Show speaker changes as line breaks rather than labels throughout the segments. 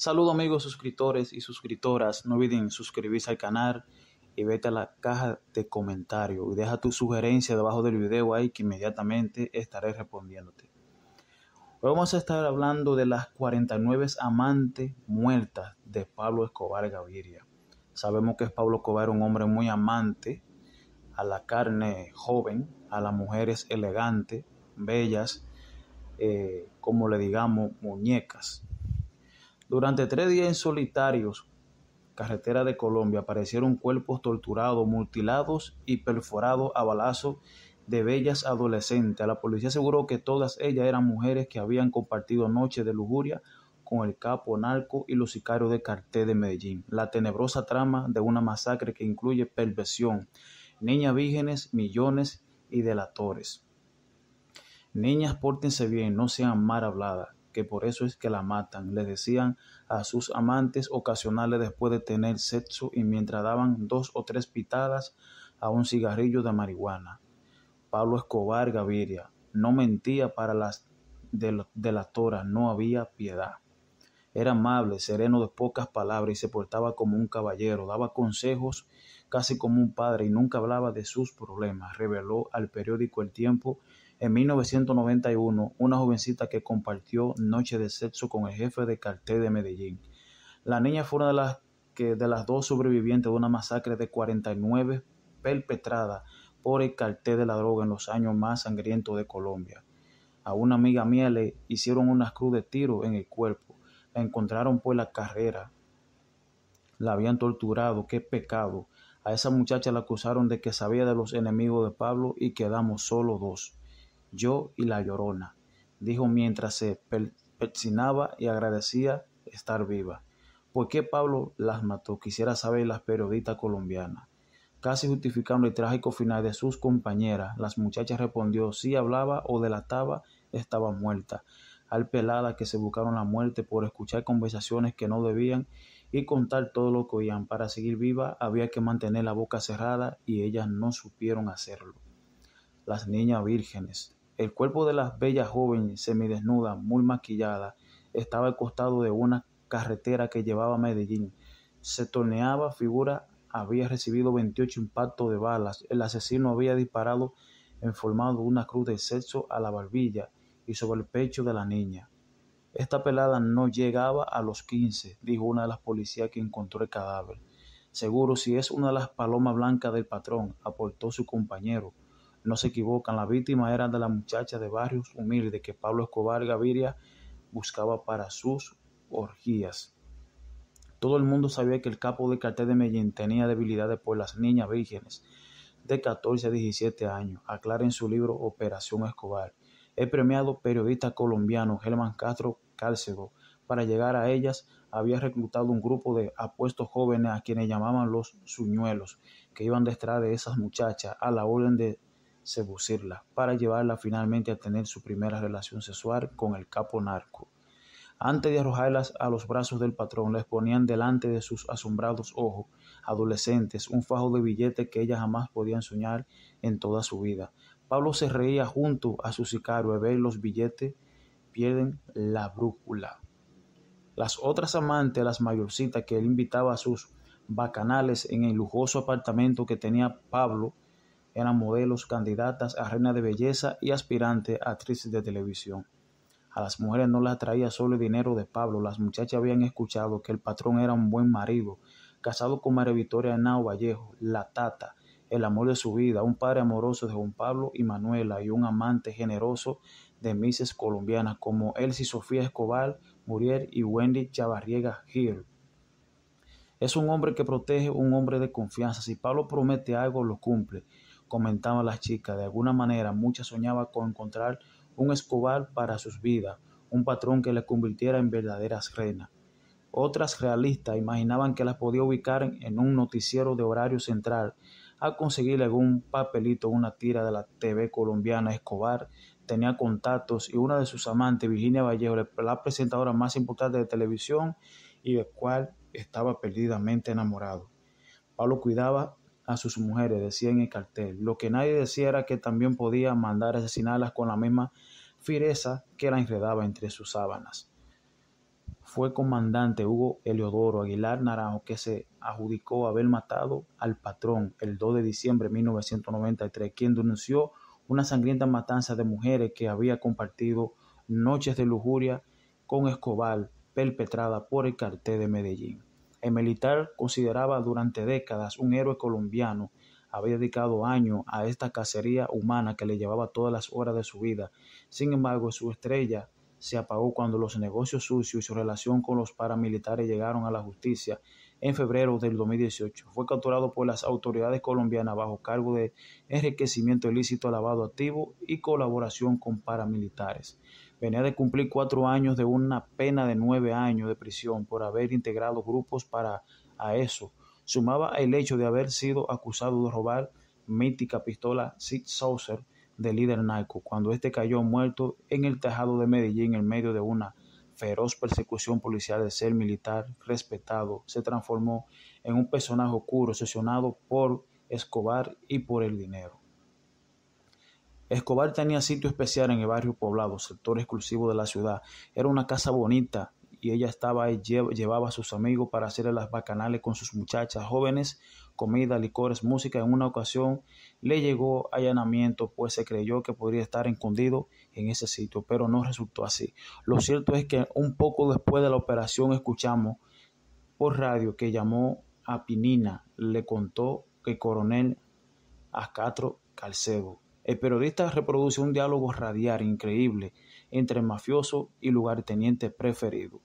Saludos amigos suscriptores y suscriptoras. No olviden suscribirse al canal y vete a la caja de comentarios y deja tu sugerencia debajo del video ahí que inmediatamente estaré respondiéndote. Hoy vamos a estar hablando de las 49 amantes muertas de Pablo Escobar Gaviria. Sabemos que es Pablo Escobar un hombre muy amante a la carne joven, a las mujeres elegantes, bellas, eh, como le digamos, muñecas. Durante tres días en solitarios, carretera de Colombia, aparecieron cuerpos torturados, mutilados y perforados a balazos de bellas adolescentes. La policía aseguró que todas ellas eran mujeres que habían compartido noches de lujuria con el capo narco y los sicarios de cartel de Medellín. La tenebrosa trama de una masacre que incluye perversión, niñas vírgenes, millones y delatores. Niñas, pórtense bien, no sean mal habladas que por eso es que la matan. le decían a sus amantes ocasionales después de tener sexo y mientras daban dos o tres pitadas a un cigarrillo de marihuana. Pablo Escobar Gaviria no mentía para las de delatoras, no había piedad. Era amable, sereno de pocas palabras y se portaba como un caballero, daba consejos casi como un padre y nunca hablaba de sus problemas, reveló al periódico El Tiempo en 1991 una jovencita que compartió noche de sexo con el jefe de cartel de Medellín. La niña fue una de las, que, de las dos sobrevivientes de una masacre de 49 perpetrada por el cartel de la droga en los años más sangrientos de Colombia. A una amiga mía le hicieron unas cruz de tiro en el cuerpo. La encontraron por la carrera. La habían torturado. ¡Qué pecado! A esa muchacha la acusaron de que sabía de los enemigos de Pablo y quedamos solo dos, yo y la llorona, dijo mientras se persinaba y agradecía estar viva. ¿Por qué Pablo las mató? Quisiera saber las periodistas colombianas. Casi justificando el trágico final de sus compañeras, las muchachas respondió si hablaba o delataba, estaba muerta. Al pelada que se buscaron la muerte por escuchar conversaciones que no debían y contar todo lo que oían. Para seguir viva había que mantener la boca cerrada y ellas no supieron hacerlo. Las niñas vírgenes. El cuerpo de las bellas joven, semidesnuda, muy maquillada, estaba al costado de una carretera que llevaba a Medellín. Se torneaba figura, había recibido 28 impactos de balas. El asesino había disparado en formado una cruz de sexo a la barbilla y sobre el pecho de la niña. Esta pelada no llegaba a los 15, dijo una de las policías que encontró el cadáver. Seguro si es una de las palomas blancas del patrón, aportó su compañero. No se equivocan, la víctima era de la muchacha de barrios humilde que Pablo Escobar Gaviria buscaba para sus orgías. Todo el mundo sabía que el capo de cartel de Mellín tenía debilidades por las niñas vírgenes de 14 a 17 años, aclara en su libro Operación Escobar. El premiado periodista colombiano Germán Castro Cálcego. para llegar a ellas, había reclutado un grupo de apuestos jóvenes a quienes llamaban los suñuelos, que iban detrás de esas muchachas a la orden de seducirla, para llevarla finalmente a tener su primera relación sexual con el capo narco. Antes de arrojarlas a los brazos del patrón, les ponían delante de sus asombrados ojos adolescentes un fajo de billetes que ellas jamás podían soñar en toda su vida. Pablo se reía junto a su sicario y ver los billetes pierden la brújula. Las otras amantes, las mayorcitas que él invitaba a sus bacanales en el lujoso apartamento que tenía Pablo, eran modelos, candidatas a reina de belleza y aspirantes a actrices de televisión. A las mujeres no las atraía solo el dinero de Pablo, las muchachas habían escuchado que el patrón era un buen marido, casado con María Victoria Henao Vallejo, la tata, el amor de su vida, un padre amoroso de Juan Pablo y Manuela y un amante generoso de Mises colombianas como Elsie Sofía Escobar Muriel y Wendy Chavarriega Hill. Es un hombre que protege, un hombre de confianza. Si Pablo promete algo, lo cumple, comentaban las chicas. De alguna manera, muchas soñaba con encontrar un Escobar para sus vidas, un patrón que le convirtiera en verdaderas reinas. Otras realistas imaginaban que las podía ubicar en un noticiero de horario central, a conseguirle algún papelito, una tira de la TV colombiana Escobar. Tenía contactos y una de sus amantes, Virginia Vallejo, la presentadora más importante de televisión y del cual estaba perdidamente enamorado. Pablo cuidaba a sus mujeres, decía en el cartel. Lo que nadie decía era que también podía mandar asesinarlas con la misma fiereza que la enredaba entre sus sábanas fue comandante Hugo Eleodoro Aguilar Naranjo que se adjudicó haber matado al patrón el 2 de diciembre de 1993, quien denunció una sangrienta matanza de mujeres que había compartido noches de lujuria con Escobar perpetrada por el cartel de Medellín. El militar consideraba durante décadas un héroe colombiano, había dedicado años a esta cacería humana que le llevaba todas las horas de su vida. Sin embargo, su estrella se apagó cuando los negocios sucios y su relación con los paramilitares llegaron a la justicia en febrero del 2018. Fue capturado por las autoridades colombianas bajo cargo de enriquecimiento ilícito, lavado activo y colaboración con paramilitares. Venía de cumplir cuatro años de una pena de nueve años de prisión por haber integrado grupos para a eso. Sumaba el hecho de haber sido acusado de robar mítica pistola Sid Saucer del líder narco cuando este cayó muerto en el tejado de Medellín en medio de una feroz persecución policial de ser militar respetado, se transformó en un personaje oscuro, obsesionado por Escobar y por el dinero. Escobar tenía sitio especial en el barrio poblado, sector exclusivo de la ciudad. Era una casa bonita, y ella estaba llevaba a sus amigos para hacer las bacanales con sus muchachas jóvenes, comida, licores, música. En una ocasión le llegó allanamiento, pues se creyó que podría estar escondido en ese sitio, pero no resultó así. Lo cierto es que un poco después de la operación escuchamos por radio que llamó a Pinina, le contó que coronel Ascatro Calcebo. El periodista reproduce un diálogo radial increíble entre mafioso y lugarteniente preferido.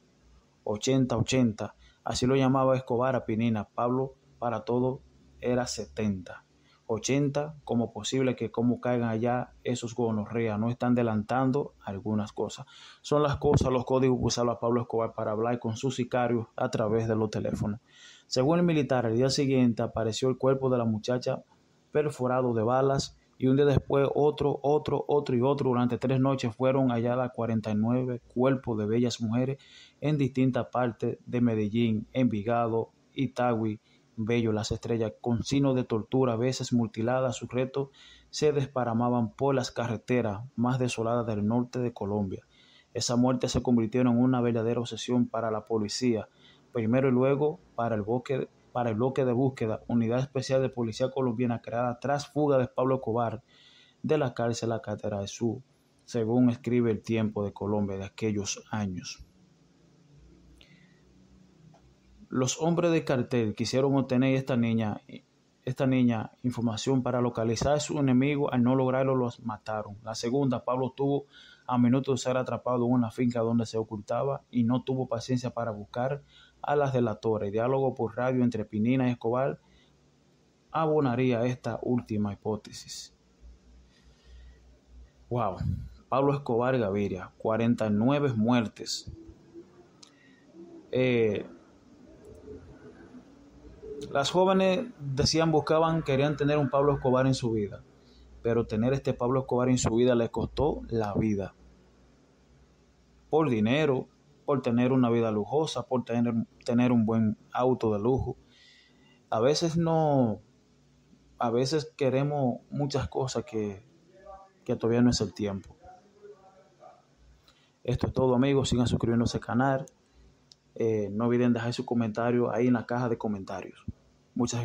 80-80. Así lo llamaba Escobar a Pinina. Pablo para todo era 70. 80, como posible que como caigan allá esos gonorreas, no están adelantando algunas cosas. Son las cosas, los códigos que usaba Pablo Escobar para hablar con sus sicarios a través de los teléfonos. Según el militar, el día siguiente apareció el cuerpo de la muchacha perforado de balas y un día después otro, otro, otro y otro. Durante tres noches fueron halladas 49 cuerpos de bellas mujeres en distintas partes de Medellín, Envigado, Itagüí, Bello, Las Estrellas, con signos de tortura, a veces mutiladas. Sus retos se desparamaban por las carreteras más desoladas del norte de Colombia. Esa muerte se convirtió en una verdadera obsesión para la policía, primero y luego para el bosque para el bloque de búsqueda, unidad especial de policía colombiana creada tras fuga de Pablo Cobar de la cárcel a Cátedra de Sur, según escribe el tiempo de Colombia de aquellos años. Los hombres de cartel quisieron obtener esta niña, esta niña información para localizar a su enemigo, al no lograrlo los mataron. La segunda, Pablo tuvo a menudo era atrapado en una finca donde se ocultaba y no tuvo paciencia para buscar a las de la torre. Diálogo por radio entre Pinina y Escobar abonaría esta última hipótesis. Wow. Pablo Escobar Gaviria, 49 muertes. Eh, las jóvenes decían buscaban, querían tener un Pablo Escobar en su vida pero tener este Pablo Escobar en su vida le costó la vida. Por dinero, por tener una vida lujosa, por tener, un buen auto de lujo. A veces no, a veces queremos muchas cosas que, todavía no es el tiempo. Esto es todo amigos, sigan suscribiéndose al canal. Eh, no olviden dejar su comentario ahí en la caja de comentarios. Muchas gracias.